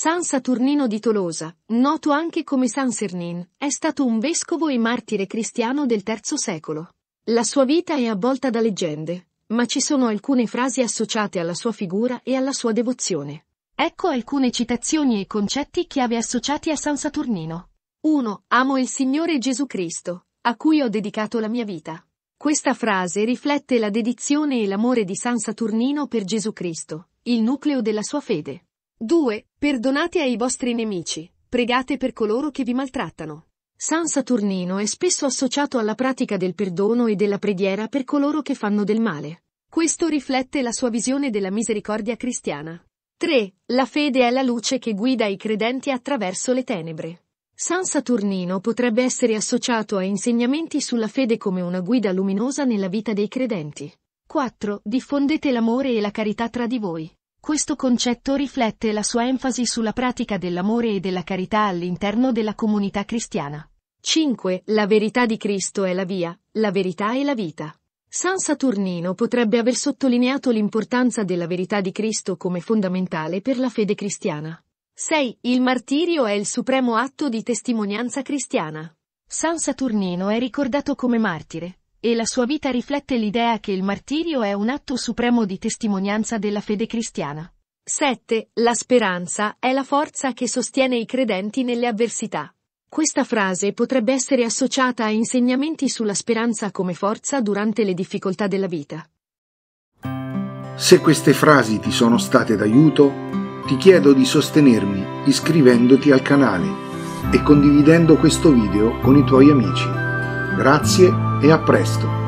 San Saturnino di Tolosa, noto anche come San Sernin, è stato un vescovo e martire cristiano del III secolo. La sua vita è avvolta da leggende, ma ci sono alcune frasi associate alla sua figura e alla sua devozione. Ecco alcune citazioni e concetti chiave associati a San Saturnino. 1. Amo il Signore Gesù Cristo, a cui ho dedicato la mia vita. Questa frase riflette la dedizione e l'amore di San Saturnino per Gesù Cristo, il nucleo della sua fede. 2. Perdonate ai vostri nemici, pregate per coloro che vi maltrattano. San Saturnino è spesso associato alla pratica del perdono e della preghiera per coloro che fanno del male. Questo riflette la sua visione della misericordia cristiana. 3. La fede è la luce che guida i credenti attraverso le tenebre. San Saturnino potrebbe essere associato a insegnamenti sulla fede come una guida luminosa nella vita dei credenti. 4. Diffondete l'amore e la carità tra di voi. Questo concetto riflette la sua enfasi sulla pratica dell'amore e della carità all'interno della comunità cristiana. 5. La verità di Cristo è la via, la verità è la vita. San Saturnino potrebbe aver sottolineato l'importanza della verità di Cristo come fondamentale per la fede cristiana. 6. Il martirio è il supremo atto di testimonianza cristiana. San Saturnino è ricordato come martire, e la sua vita riflette l'idea che il martirio è un atto supremo di testimonianza della fede cristiana. 7. La speranza è la forza che sostiene i credenti nelle avversità. Questa frase potrebbe essere associata a insegnamenti sulla speranza come forza durante le difficoltà della vita. Se queste frasi ti sono state d'aiuto, ti chiedo di sostenermi iscrivendoti al canale e condividendo questo video con i tuoi amici. Grazie e a presto!